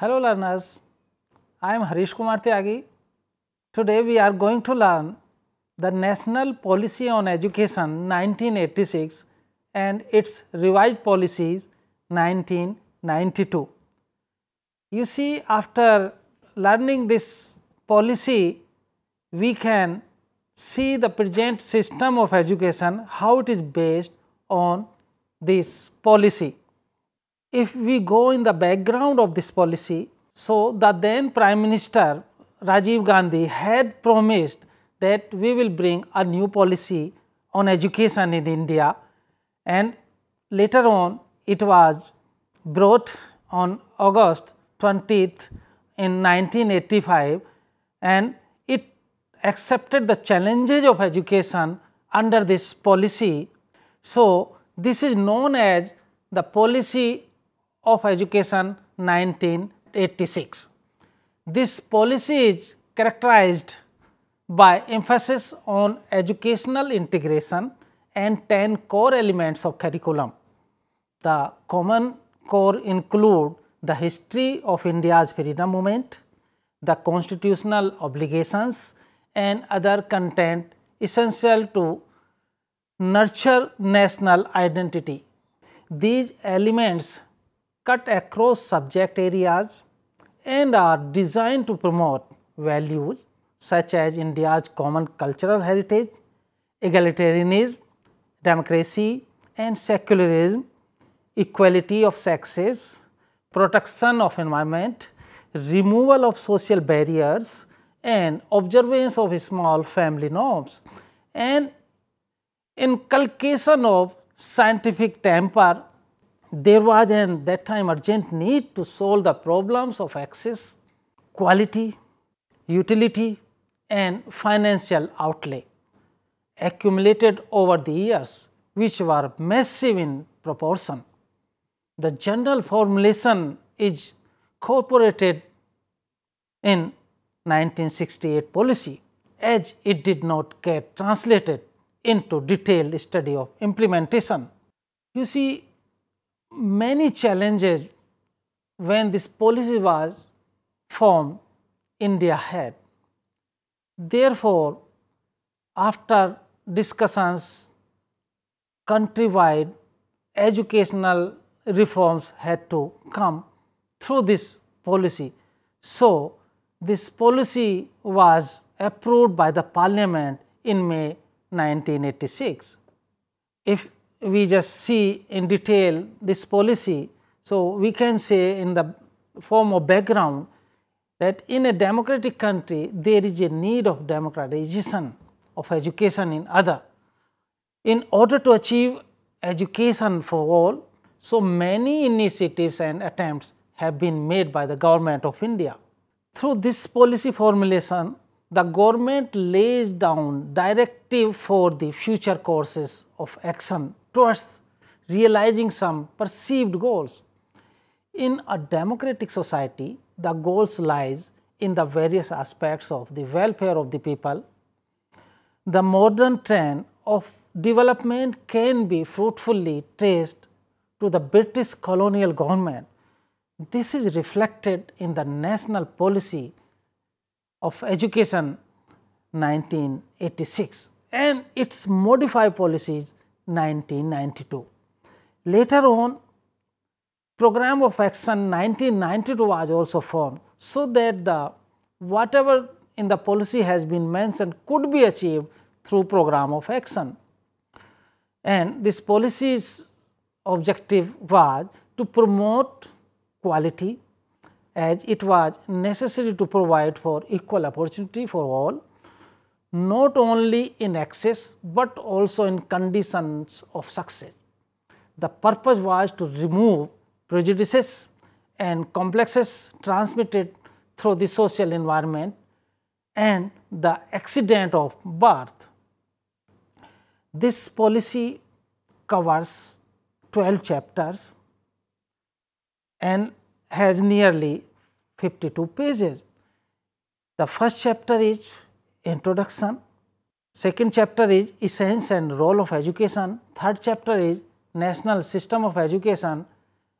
Hello learners, I am Harish Kumar Tyagi. Today we are going to learn the National Policy on Education 1986 and its revised policies 1992. You see after learning this policy we can see the present system of education how it is based on this policy if we go in the background of this policy, so the then Prime Minister Rajiv Gandhi had promised that we will bring a new policy on education in India and later on it was brought on August 20th in 1985 and it accepted the challenges of education under this policy. So, this is known as the policy of Education 1986. This policy is characterized by emphasis on educational integration and 10 core elements of curriculum. The common core include the history of India's freedom movement, the constitutional obligations and other content essential to nurture national identity. These elements cut across subject areas and are designed to promote values such as India's common cultural heritage, egalitarianism, democracy and secularism, equality of sexes, protection of environment, removal of social barriers and observance of small family norms and inculcation of scientific temper there was an that time urgent need to solve the problems of access, quality, utility and financial outlay accumulated over the years which were massive in proportion. The general formulation is incorporated in 1968 policy as it did not get translated into detailed study of implementation. You see many challenges when this policy was formed in had. head. Therefore, after discussions countrywide educational reforms had to come through this policy. So, this policy was approved by the parliament in May 1986. If we just see in detail this policy. So, we can say in the form of background that in a democratic country there is a need of democratization of education in other. In order to achieve education for all, so many initiatives and attempts have been made by the government of India. Through this policy formulation, the government lays down directive for the future courses of action towards realizing some perceived goals. In a democratic society, the goals lies in the various aspects of the welfare of the people. The modern trend of development can be fruitfully traced to the British colonial government. This is reflected in the national policy of education 1986 and its modified policies 1992. Later on, program of action 1992 was also formed, so that the whatever in the policy has been mentioned could be achieved through program of action. And this policy's objective was to promote quality as it was necessary to provide for equal opportunity for all not only in access, but also in conditions of success. The purpose was to remove prejudices and complexes transmitted through the social environment and the accident of birth. This policy covers 12 chapters and has nearly 52 pages. The first chapter is introduction second chapter is essence and role of education third chapter is national system of education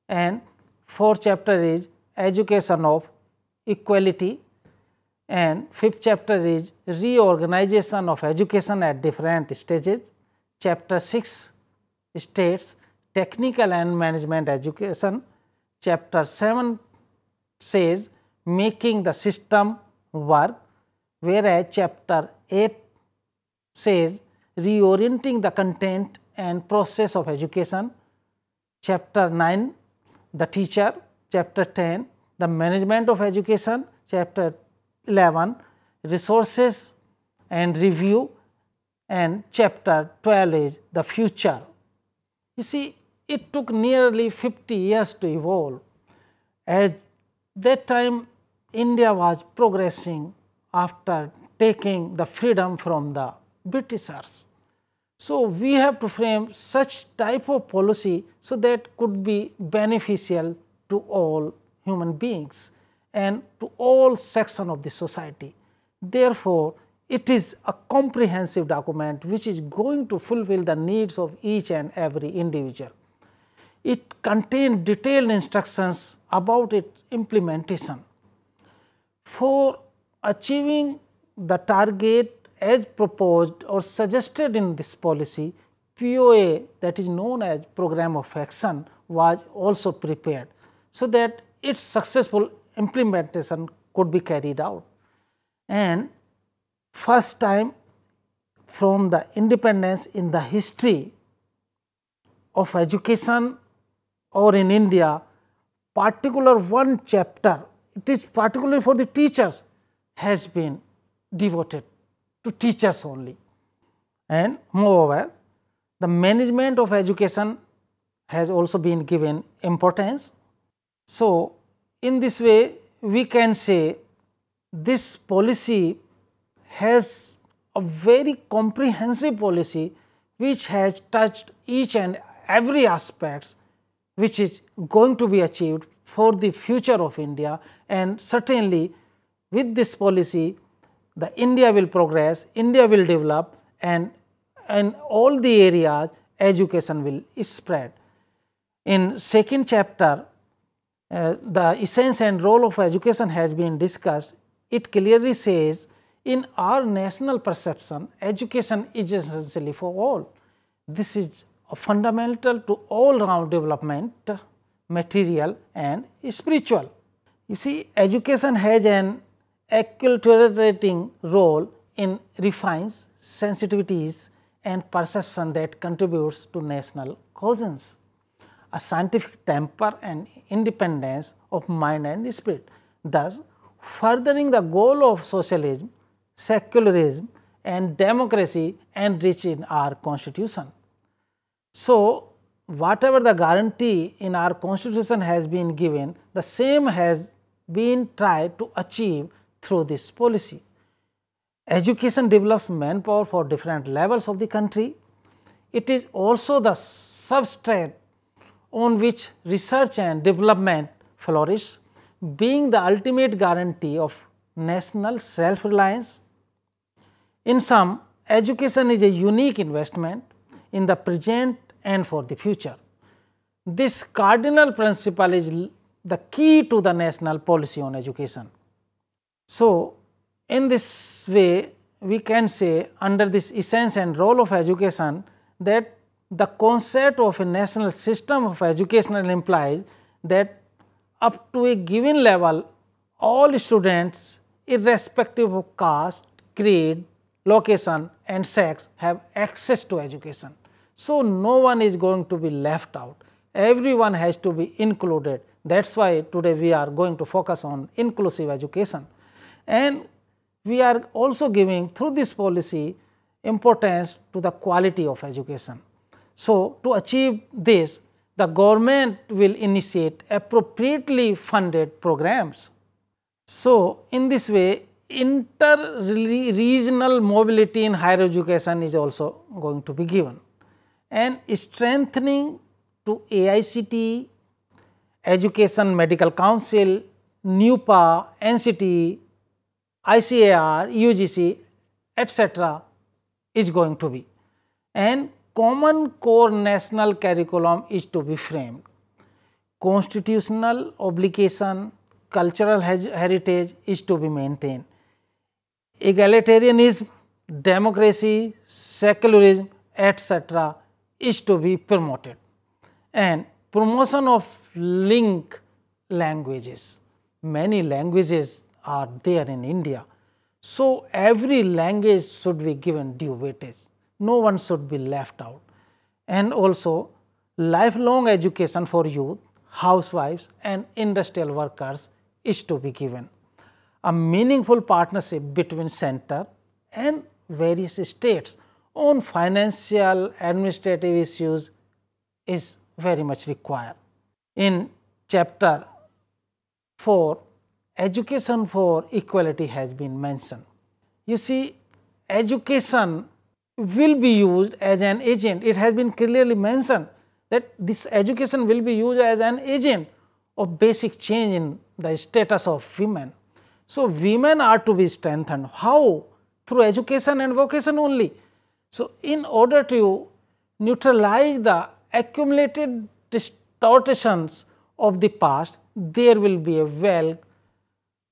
and fourth chapter is education of equality and fifth chapter is reorganization of education at different stages chapter 6 states technical and management education chapter 7 says making the system work whereas chapter 8 says reorienting the content and process of education, chapter 9 the teacher, chapter 10 the management of education, chapter 11 resources and review and chapter 12 is the future. You see it took nearly 50 years to evolve. At that time India was progressing after taking the freedom from the Britishers. So, we have to frame such type of policy, so that could be beneficial to all human beings and to all section of the society. Therefore, it is a comprehensive document which is going to fulfill the needs of each and every individual. It contains detailed instructions about its implementation. For achieving the target as proposed or suggested in this policy, POA that is known as program of action was also prepared. So, that its successful implementation could be carried out. And first time from the independence in the history of education or in India, particular one chapter, it is particularly for the teachers, has been devoted to teachers only. And moreover, the management of education has also been given importance. So, in this way we can say this policy has a very comprehensive policy which has touched each and every aspects which is going to be achieved for the future of India and certainly with this policy the India will progress, India will develop and in all the areas education will spread. In second chapter uh, the essence and role of education has been discussed. It clearly says in our national perception education is essentially for all. This is fundamental to all round development material and spiritual. You see education has an acculturating role in refines sensitivities and perception that contributes to national cohesions, a scientific temper and independence of mind and spirit. Thus, furthering the goal of socialism, secularism and democracy enriched in our constitution. So, whatever the guarantee in our constitution has been given, the same has been tried to achieve through this policy. Education develops manpower for different levels of the country. It is also the substrate on which research and development flourish, being the ultimate guarantee of national self-reliance. In sum, education is a unique investment in the present and for the future. This cardinal principle is the key to the national policy on education. So, in this way we can say under this essence and role of education that the concept of a national system of education implies that up to a given level all students irrespective of caste, creed, location and sex have access to education. So, no one is going to be left out, everyone has to be included that is why today we are going to focus on inclusive education and we are also giving through this policy importance to the quality of education. So, to achieve this the government will initiate appropriately funded programs. So, in this way inter-regional mobility in higher education is also going to be given and strengthening to AICT, Education Medical Council, NUPA, NCT ICAR, UGC etc. is going to be and common core national curriculum is to be framed. Constitutional obligation, cultural heritage is to be maintained. Egalitarianism, democracy, secularism etc. is to be promoted and promotion of link languages. Many languages are there in India. So, every language should be given due weightage, no one should be left out. And also lifelong education for youth, housewives and industrial workers is to be given. A meaningful partnership between center and various states on financial administrative issues is very much required. In chapter 4 education for equality has been mentioned. You see education will be used as an agent, it has been clearly mentioned that this education will be used as an agent of basic change in the status of women. So, women are to be strengthened. How? Through education and vocation only. So, in order to neutralize the accumulated distortions of the past, there will be a well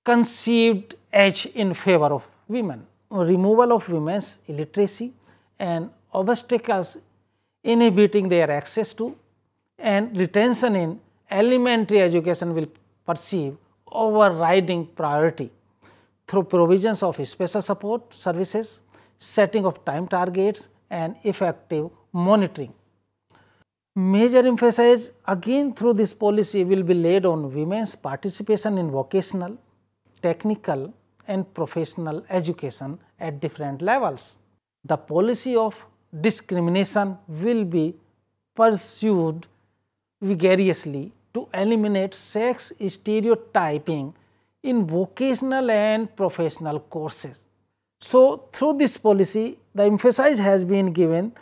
conceived edge in favor of women. Removal of women's illiteracy and obstacles inhibiting their access to and retention in elementary education will perceive overriding priority through provisions of special support services, setting of time targets and effective monitoring. Major emphasis again through this policy will be laid on women's participation in vocational, technical and professional education at different levels. The policy of discrimination will be pursued vigorously to eliminate sex stereotyping in vocational and professional courses. So, through this policy, the emphasis has been given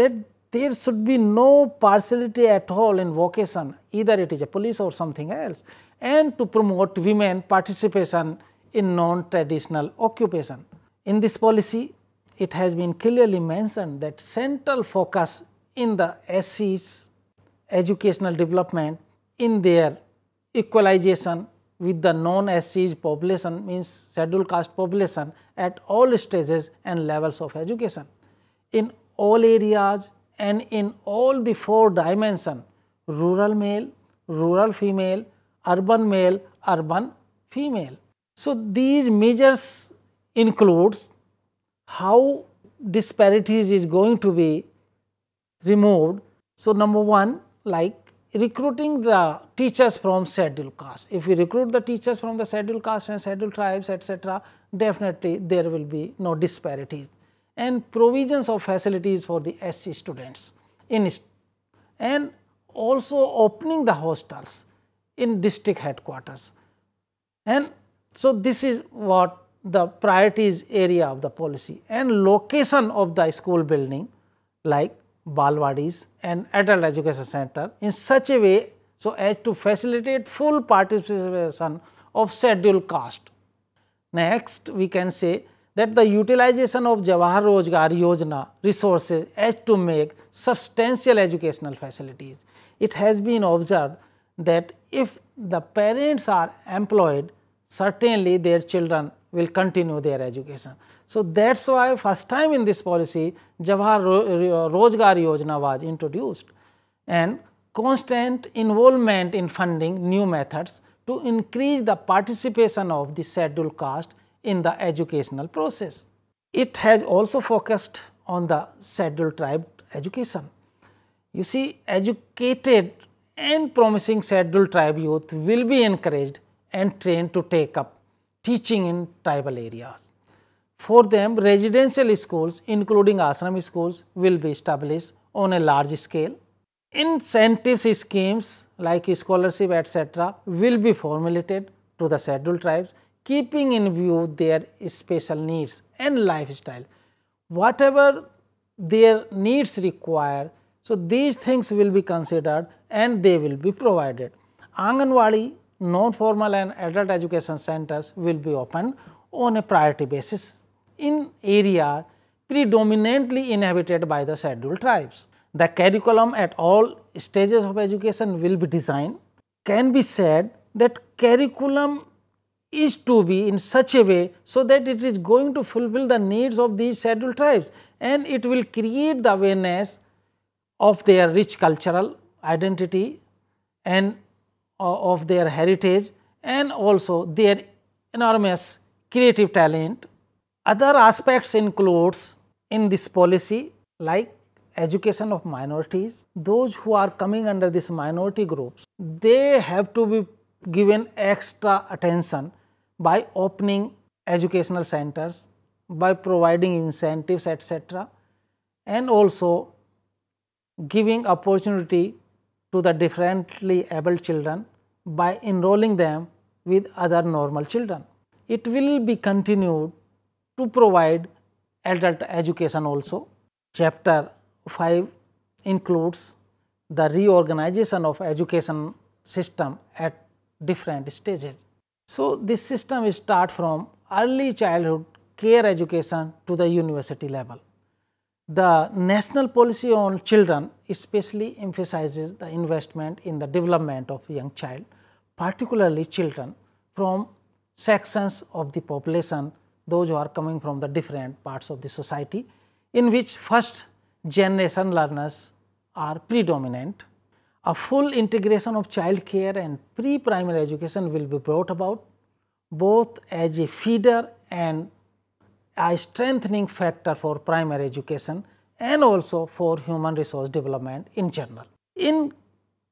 that there should be no partiality at all in vocation, either it is a police or something else and to promote women participation in non-traditional occupation. In this policy, it has been clearly mentioned that central focus in the SC's educational development in their equalization with the non-SC's population means scheduled caste population at all stages and levels of education. In all areas and in all the four dimension rural male, rural female, urban male, urban female. So, these measures includes how disparities is going to be removed. So, number one like recruiting the teachers from scheduled caste. If we recruit the teachers from the scheduled caste and scheduled tribes etc., definitely there will be no disparities and provisions of facilities for the SC students in and also opening the hostels in district headquarters. And so, this is what the priorities area of the policy and location of the school building like Balwadis and adult education center in such a way so as to facilitate full participation of scheduled caste. Next, we can say that the utilization of Jawahar Rozgar Yojana resources as to make substantial educational facilities. It has been observed that if the parents are employed, certainly their children will continue their education. So, that is why first time in this policy Jawahar Rojgar Yojana was introduced and constant involvement in funding new methods to increase the participation of the scheduled caste in the educational process. It has also focused on the scheduled tribe education. You see educated and promising scheduled tribe youth will be encouraged and trained to take up teaching in tribal areas. For them, residential schools including ashram schools will be established on a large scale. Incentives schemes like scholarship etc. will be formulated to the scheduled tribes keeping in view their special needs and lifestyle. Whatever their needs require, so, these things will be considered and they will be provided. Anganwadi non-formal and adult education centers will be opened on a priority basis in area predominantly inhabited by the scheduled tribes. The curriculum at all stages of education will be designed. Can be said that curriculum is to be in such a way so that it is going to fulfill the needs of these scheduled tribes and it will create the awareness of their rich cultural identity and uh, of their heritage and also their enormous creative talent. Other aspects includes in this policy like education of minorities. Those who are coming under this minority groups, they have to be given extra attention by opening educational centers, by providing incentives etc. and also giving opportunity to the differently abled children by enrolling them with other normal children. It will be continued to provide adult education also. Chapter 5 includes the reorganization of education system at different stages. So, this system starts start from early childhood care education to the university level the national policy on children especially emphasizes the investment in the development of young child, particularly children from sections of the population, those who are coming from the different parts of the society, in which first generation learners are predominant. A full integration of child care and pre-primary education will be brought about both as a feeder and a strengthening factor for primary education and also for human resource development in general. In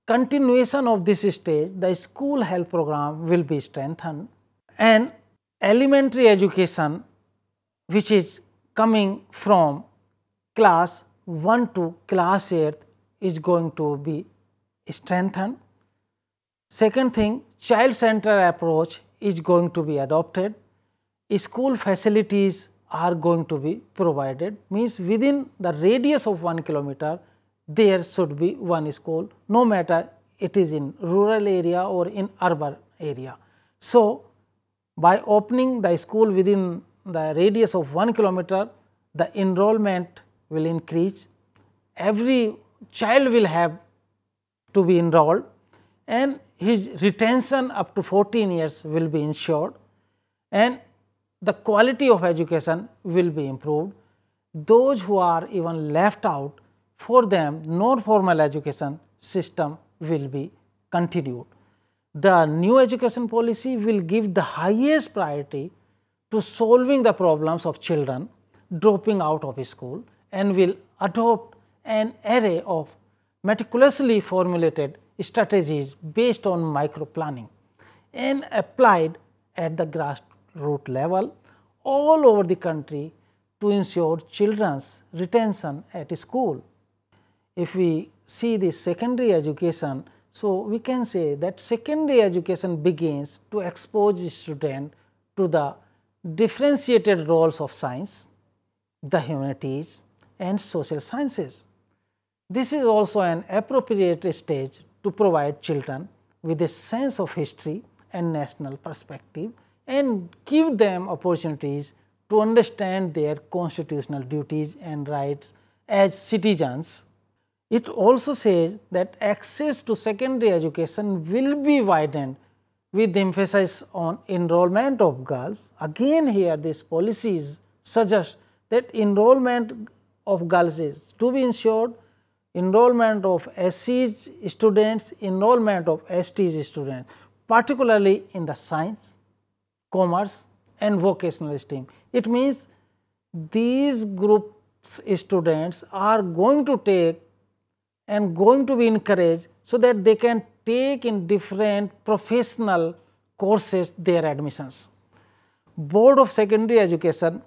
continuation of this stage, the school health program will be strengthened and elementary education which is coming from class 1 to class 8 is going to be strengthened. Second thing, child centered approach is going to be adopted. School facilities are going to be provided means within the radius of 1 kilometer there should be one school no matter it is in rural area or in urban area. So, by opening the school within the radius of 1 kilometer the enrollment will increase every child will have to be enrolled and his retention up to 14 years will be ensured and the quality of education will be improved. Those who are even left out, for them non-formal education system will be continued. The new education policy will give the highest priority to solving the problems of children dropping out of school and will adopt an array of meticulously formulated strategies based on micro planning and applied at the grass Root level all over the country to ensure children's retention at school. If we see the secondary education, so we can say that secondary education begins to expose student to the differentiated roles of science, the humanities and social sciences. This is also an appropriate stage to provide children with a sense of history and national perspective and give them opportunities to understand their constitutional duties and rights as citizens. It also says that access to secondary education will be widened with emphasis on enrollment of girls. Again here these policies suggest that enrollment of girls is to be ensured, enrollment of SC students, enrollment of ST students particularly in the science, commerce and vocational stream. It means these groups students are going to take and going to be encouraged so that they can take in different professional courses their admissions. Board of Secondary Education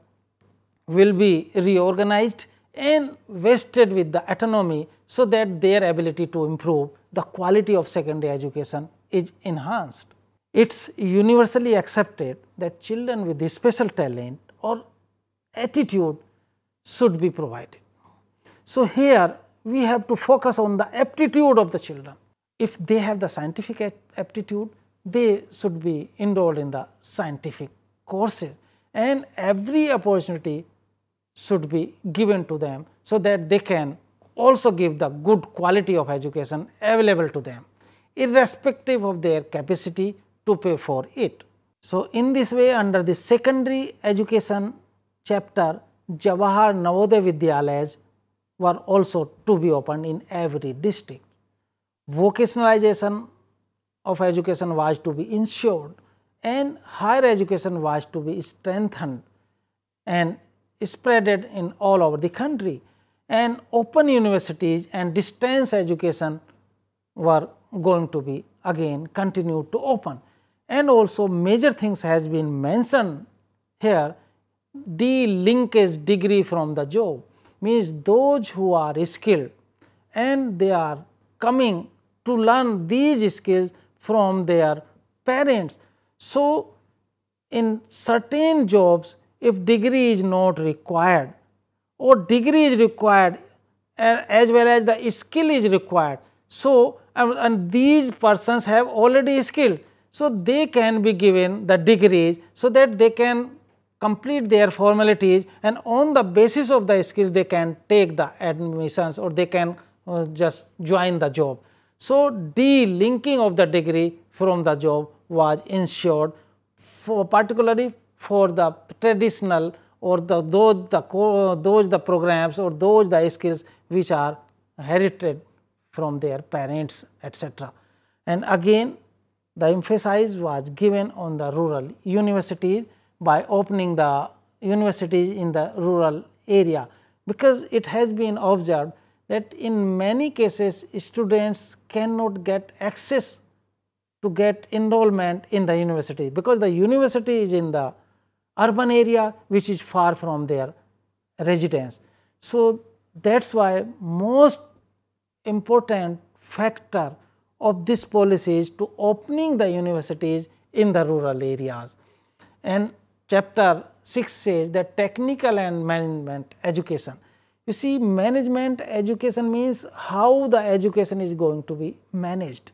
will be reorganized and vested with the autonomy so that their ability to improve the quality of secondary education is enhanced. It is universally accepted that children with special talent or attitude should be provided. So, here we have to focus on the aptitude of the children. If they have the scientific aptitude, they should be enrolled in the scientific courses and every opportunity should be given to them, so that they can also give the good quality of education available to them, irrespective of their capacity to pay for it. So, in this way under the secondary education chapter Jawahar Navodaya Vidyalayas were also to be opened in every district. Vocationalization of education was to be ensured and higher education was to be strengthened and spreaded in all over the country and open universities and distance education were going to be again continued to open and also major things has been mentioned here the linkage degree from the job means those who are skilled and they are coming to learn these skills from their parents. So, in certain jobs if degree is not required or degree is required as well as the skill is required. So, and, and these persons have already skill. So, they can be given the degrees, so that they can complete their formalities and on the basis of the skills they can take the admissions or they can uh, just join the job. So, de-linking of the degree from the job was ensured for particularly for the traditional or the those the those the programs or those the skills which are inherited from their parents etc. And again the emphasis was given on the rural universities by opening the universities in the rural area, because it has been observed that in many cases students cannot get access to get enrollment in the university, because the university is in the urban area which is far from their residence. So, that is why most important factor of this policies to opening the universities in the rural areas. And chapter 6 says that technical and management education. You see management education means how the education is going to be managed.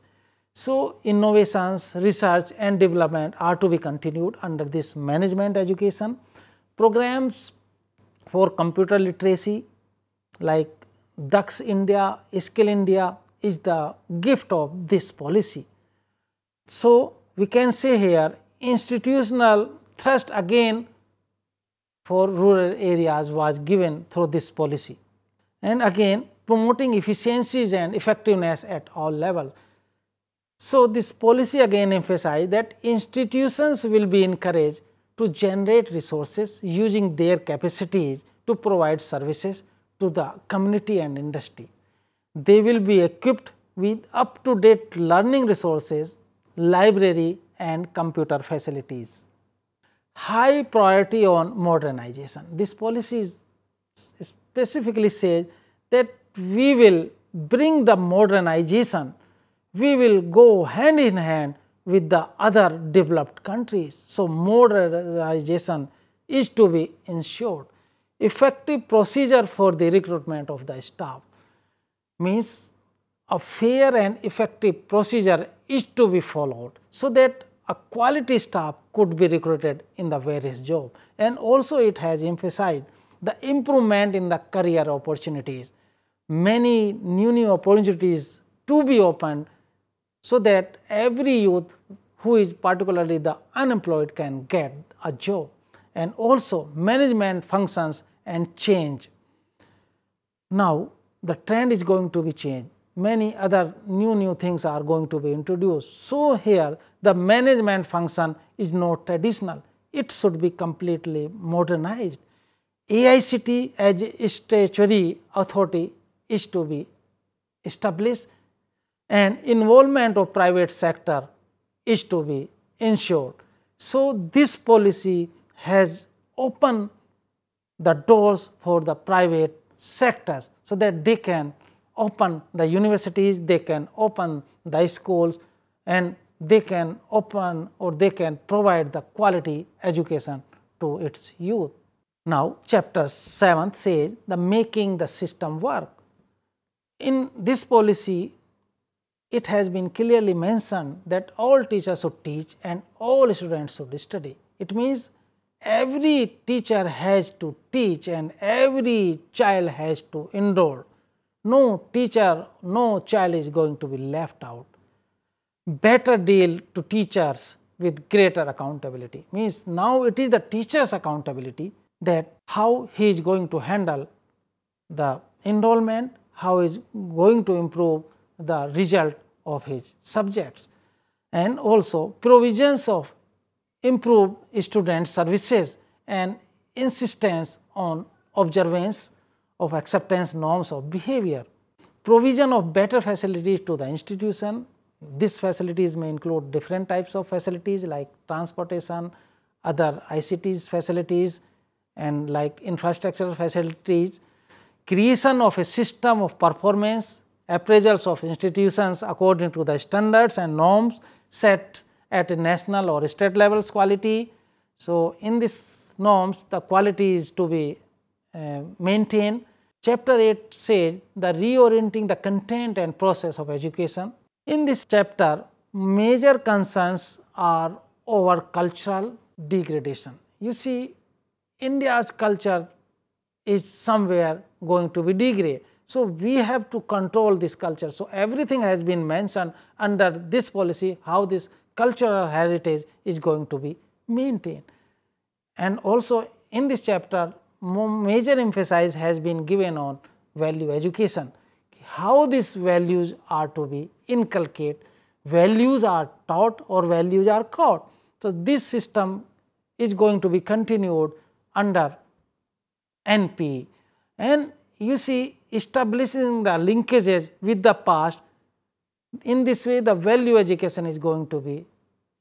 So, innovations, research and development are to be continued under this management education. Programs for computer literacy like Dux India, Skill India, is the gift of this policy. So, we can say here institutional thrust again for rural areas was given through this policy and again promoting efficiencies and effectiveness at all level. So, this policy again emphasized that institutions will be encouraged to generate resources using their capacities to provide services to the community and industry they will be equipped with up to date learning resources, library and computer facilities. High priority on modernization. This policy specifically says that we will bring the modernization, we will go hand in hand with the other developed countries. So, modernization is to be ensured. Effective procedure for the recruitment of the staff means a fair and effective procedure is to be followed so that a quality staff could be recruited in the various job and also it has emphasized the improvement in the career opportunities many new new opportunities to be opened so that every youth who is particularly the unemployed can get a job and also management functions and change now the trend is going to be changed. Many other new new things are going to be introduced. So, here the management function is not traditional, it should be completely modernized. AICT as a statutory authority is to be established and involvement of private sector is to be ensured. So, this policy has opened the doors for the private sectors so that they can open the universities, they can open the schools and they can open or they can provide the quality education to its youth. Now, chapter 7 says the making the system work. In this policy, it has been clearly mentioned that all teachers should teach and all students should study. It means every teacher has to teach and every child has to enroll. No teacher, no child is going to be left out. Better deal to teachers with greater accountability means now it is the teacher's accountability that how he is going to handle the enrollment, how is going to improve the result of his subjects and also provisions of improve student services and insistence on observance of acceptance norms of behavior. Provision of better facilities to the institution. These facilities may include different types of facilities like transportation, other ICTs facilities and like infrastructure facilities. Creation of a system of performance, appraisals of institutions according to the standards and norms set at a national or state levels quality. So, in these norms the quality is to be uh, maintained. Chapter 8 says the reorienting the content and process of education. In this chapter major concerns are over cultural degradation. You see India's culture is somewhere going to be degrade. So, we have to control this culture. So, everything has been mentioned under this policy how this cultural heritage is going to be maintained. And also in this chapter major emphasis has been given on value education, how these values are to be inculcated, values are taught or values are caught. So, this system is going to be continued under NP and you see establishing the linkages with the past in this way the value education is going to be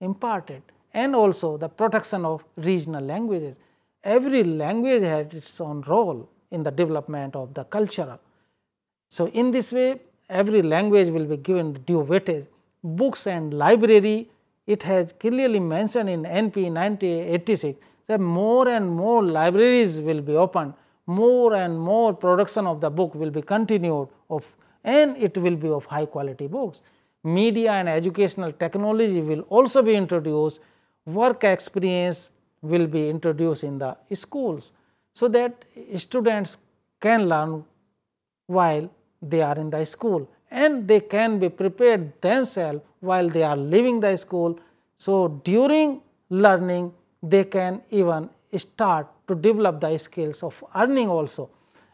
imparted and also the protection of regional languages. Every language had its own role in the development of the cultural. So, in this way every language will be given due weightage. Books and library it has clearly mentioned in NP 1986 that more and more libraries will be opened, more and more production of the book will be continued of and it will be of high quality books. Media and educational technology will also be introduced, work experience will be introduced in the schools. So, that students can learn while they are in the school and they can be prepared themselves while they are leaving the school. So, during learning they can even start to develop the skills of earning also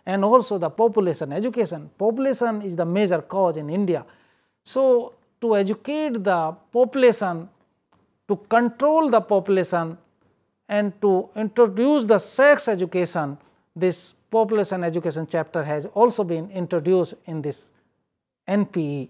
and also the population education. Population is the major cause in India. So, to educate the population, to control the population and to introduce the sex education, this population education chapter has also been introduced in this NPE.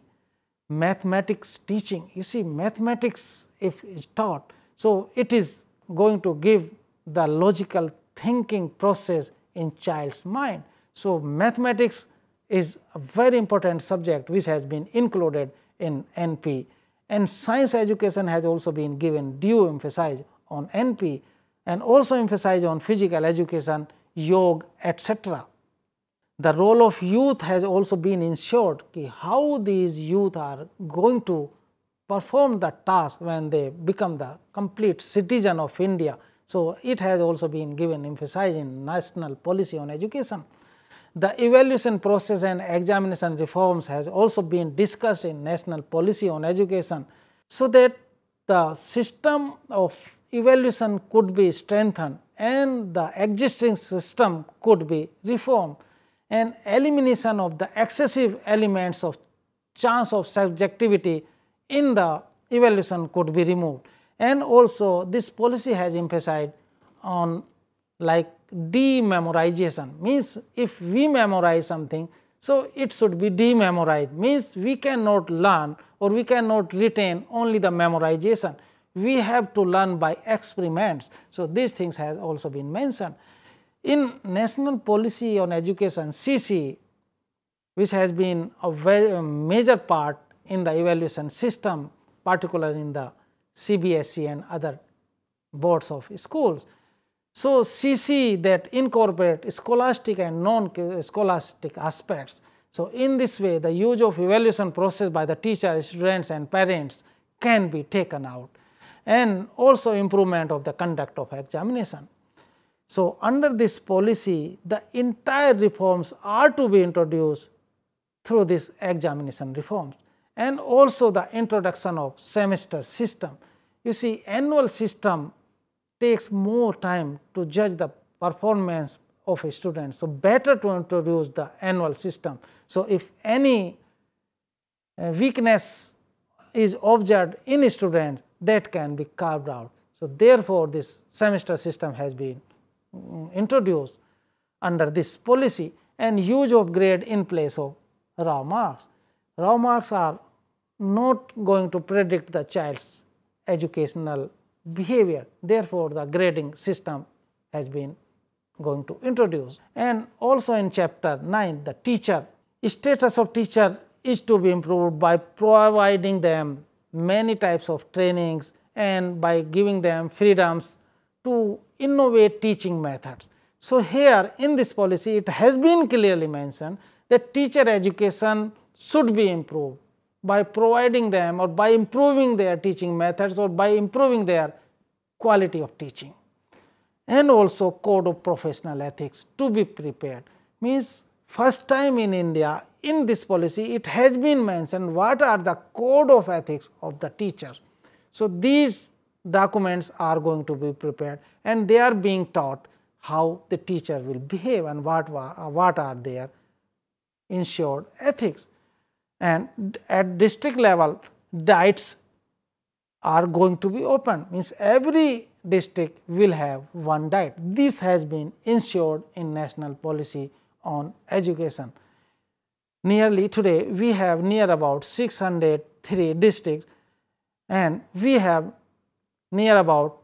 Mathematics teaching, you see mathematics if is taught, so it is going to give the logical thinking process in child's mind. So, mathematics is a very important subject which has been included in NP and science education has also been given due emphasis on NP and also emphasize on physical education, yoga etc. The role of youth has also been ensured ki how these youth are going to perform the task when they become the complete citizen of India. So, it has also been given emphasis in national policy on education. The evaluation process and examination reforms has also been discussed in national policy on education, so that the system of evaluation could be strengthened and the existing system could be reformed and elimination of the excessive elements of chance of subjectivity in the evaluation could be removed. And also this policy has emphasized on like dememorization means if we memorize something so it should be dememorized means we cannot learn or we cannot retain only the memorization we have to learn by experiments so these things has also been mentioned in national policy on education cc which has been a major part in the evaluation system particularly in the cbsc and other boards of schools so, CC that incorporate scholastic and non-scholastic aspects. So, in this way the use of evaluation process by the teacher, students and parents can be taken out and also improvement of the conduct of examination. So, under this policy the entire reforms are to be introduced through this examination reforms and also the introduction of semester system. You see annual system takes more time to judge the performance of a student. So, better to introduce the annual system. So, if any uh, weakness is observed in a student that can be carved out. So, therefore, this semester system has been mm, introduced under this policy and use of grade in place of raw marks. Raw marks are not going to predict the child's educational behavior. Therefore, the grading system has been going to introduce. And also in chapter 9, the teacher status of teacher is to be improved by providing them many types of trainings and by giving them freedoms to innovate teaching methods. So, here in this policy it has been clearly mentioned that teacher education should be improved by providing them or by improving their teaching methods or by improving their quality of teaching. And also code of professional ethics to be prepared means first time in India in this policy it has been mentioned what are the code of ethics of the teacher. So, these documents are going to be prepared and they are being taught how the teacher will behave and what, what are their ensured ethics and at district level diets are going to be open means every district will have one diet. This has been ensured in national policy on education. Nearly today we have near about 603 districts and we have near about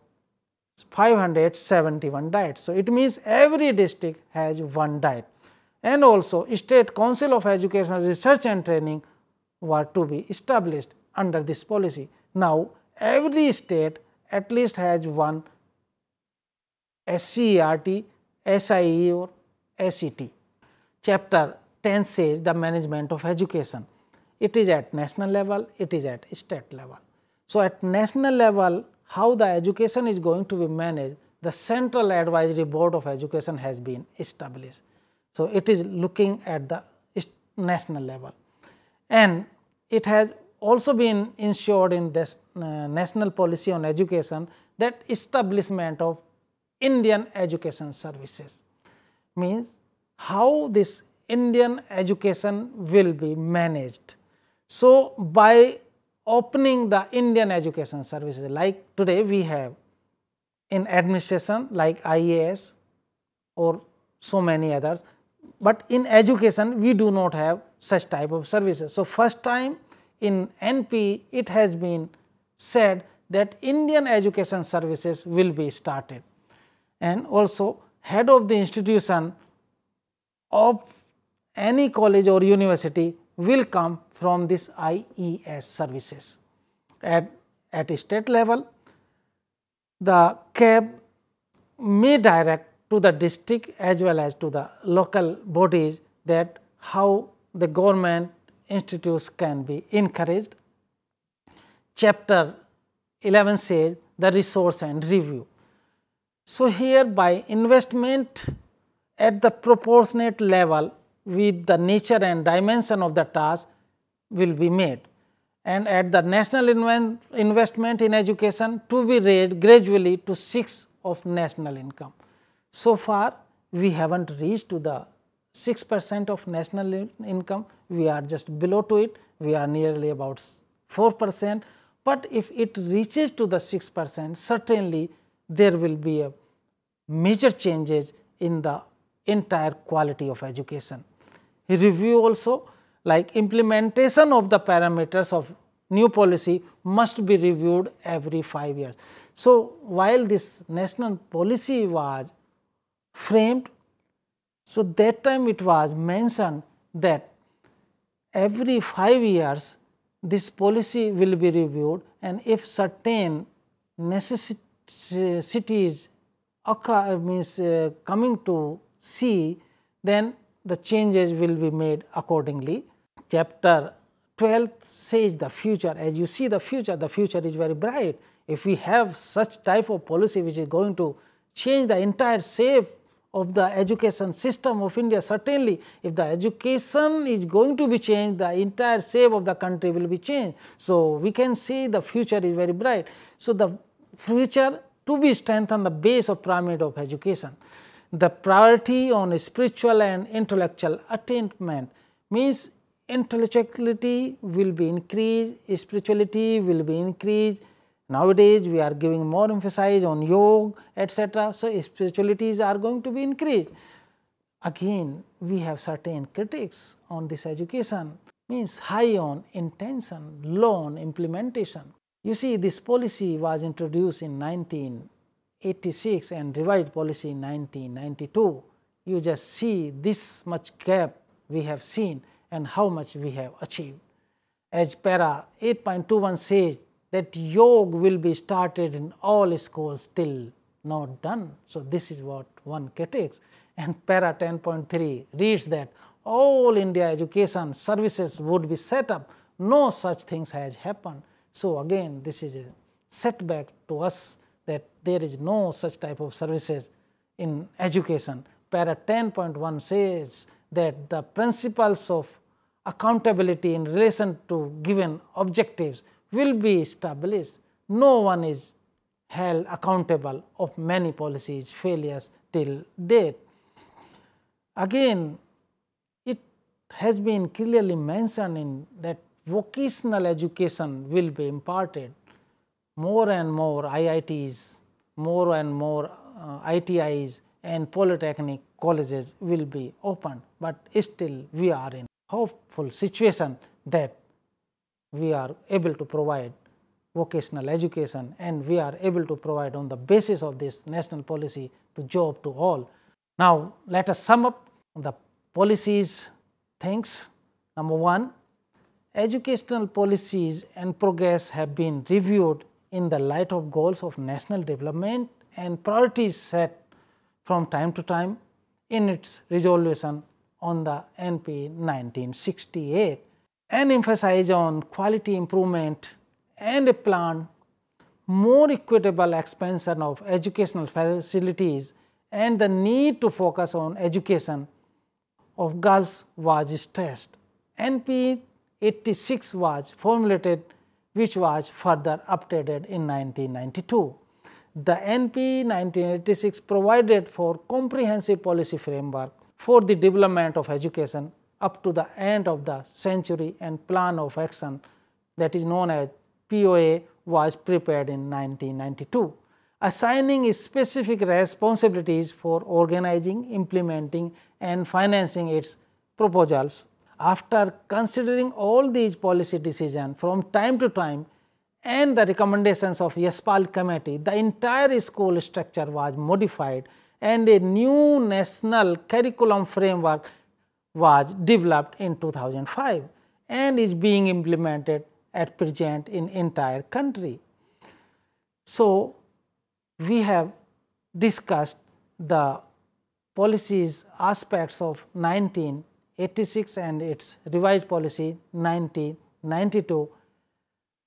571 diets. So, it means every district has one diet and also state council of educational research and training were to be established under this policy. Now, every state at least has one SCERT, SIE or SET. Chapter 10 says the management of education. It is at national level, it is at state level. So, at national level how the education is going to be managed, the Central Advisory Board of Education has been established. So, it is looking at the national level and it has also been ensured in this uh, national policy on education that establishment of Indian education services means how this Indian education will be managed. So, by opening the Indian education services like today we have in administration like IAS or so many others but in education we do not have such type of services. So, first time in NP it has been said that Indian education services will be started and also head of the institution of any college or university will come from this IES services. At, at state level the CAB may direct to the district as well as to the local bodies that how the government institutes can be encouraged. Chapter 11 says the resource and review. So, here by investment at the proportionate level with the nature and dimension of the task will be made and at the national investment in education to be raised gradually to 6 of national income. So far, we have not reached to the 6 percent of national income, we are just below to it, we are nearly about 4 percent, but if it reaches to the 6 percent, certainly there will be a major changes in the entire quality of education. Review also like implementation of the parameters of new policy must be reviewed every 5 years. So, while this national policy was framed. So, that time it was mentioned that every 5 years this policy will be reviewed and if certain necessities occur means uh, coming to see, then the changes will be made accordingly. Chapter 12 says the future as you see the future the future is very bright. If we have such type of policy which is going to change the entire shape of the education system of India. Certainly, if the education is going to be changed, the entire shape of the country will be changed. So, we can see the future is very bright. So, the future to be strengthened the base of pyramid of education. The priority on spiritual and intellectual attainment means intellectuality will be increased, spirituality will be increased, Nowadays, we are giving more emphasis on yoga etc. So, spiritualities are going to be increased. Again, we have certain critics on this education means high on intention, low on implementation. You see this policy was introduced in 1986 and revised policy in 1992. You just see this much gap we have seen and how much we have achieved. As para 8.21 says that yoga will be started in all schools till not done. So, this is what one critiques and para 10.3 reads that all India education services would be set up, no such things has happened. So, again this is a setback to us that there is no such type of services in education. Para 10.1 says that the principles of accountability in relation to given objectives will be established, no one is held accountable of many policies failures till date. Again, it has been clearly mentioned in that vocational education will be imparted. More and more IITs, more and more uh, ITIs and polytechnic colleges will be opened, but still we are in hopeful situation that we are able to provide vocational education and we are able to provide on the basis of this national policy to job to all. Now, let us sum up the policies things. Number one, educational policies and progress have been reviewed in the light of goals of national development and priorities set from time to time in its resolution on the NP 1968 and emphasize on quality improvement and a plan more equitable expansion of educational facilities and the need to focus on education of girls was stressed. NP 86 was formulated which was further updated in 1992. The NP 1986 provided for comprehensive policy framework for the development of education up to the end of the century and plan of action that is known as POA was prepared in 1992, assigning specific responsibilities for organizing, implementing and financing its proposals. After considering all these policy decisions from time to time and the recommendations of YESPAL committee, the entire school structure was modified and a new national curriculum framework was developed in 2005 and is being implemented at present in entire country. So, we have discussed the policies aspects of 1986 and its revised policy 1992.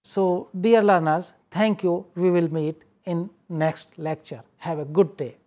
So, dear learners thank you we will meet in next lecture have a good day.